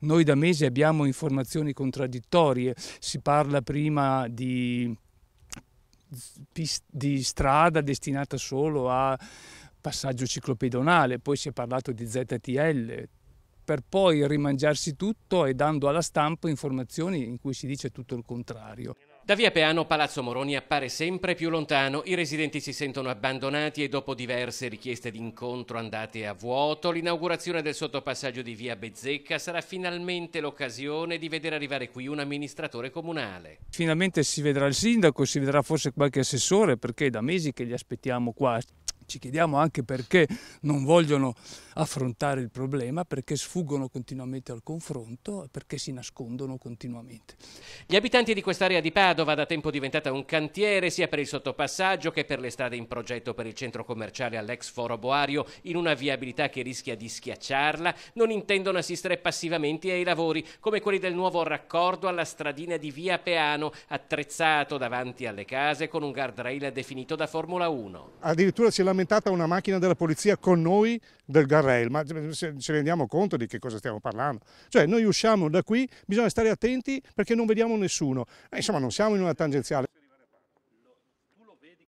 Noi da mesi abbiamo informazioni contraddittorie, si parla prima di, di strada destinata solo a passaggio ciclopedonale, poi si è parlato di ZTL, per poi rimangiarsi tutto e dando alla stampa informazioni in cui si dice tutto il contrario. Da via Peano Palazzo Moroni appare sempre più lontano, i residenti si sentono abbandonati e dopo diverse richieste d'incontro andate a vuoto, l'inaugurazione del sottopassaggio di via Bezzecca sarà finalmente l'occasione di vedere arrivare qui un amministratore comunale. Finalmente si vedrà il sindaco, si vedrà forse qualche assessore perché è da mesi che li aspettiamo qua ci chiediamo anche perché non vogliono affrontare il problema, perché sfuggono continuamente al confronto, perché si nascondono continuamente. Gli abitanti di quest'area di Padova da tempo diventata un cantiere sia per il sottopassaggio che per le strade in progetto per il centro commerciale all'ex Foro Boario in una viabilità che rischia di schiacciarla, non intendono assistere passivamente ai lavori come quelli del nuovo raccordo alla stradina di Via Peano, attrezzato davanti alle case con un guardrail definito da Formula 1. Addirittura si lamentano lamentata una macchina della polizia con noi del Garrel, ma ci rendiamo conto di che cosa stiamo parlando? Cioè noi usciamo da qui, bisogna stare attenti perché non vediamo nessuno, eh, insomma non siamo in una tangenziale.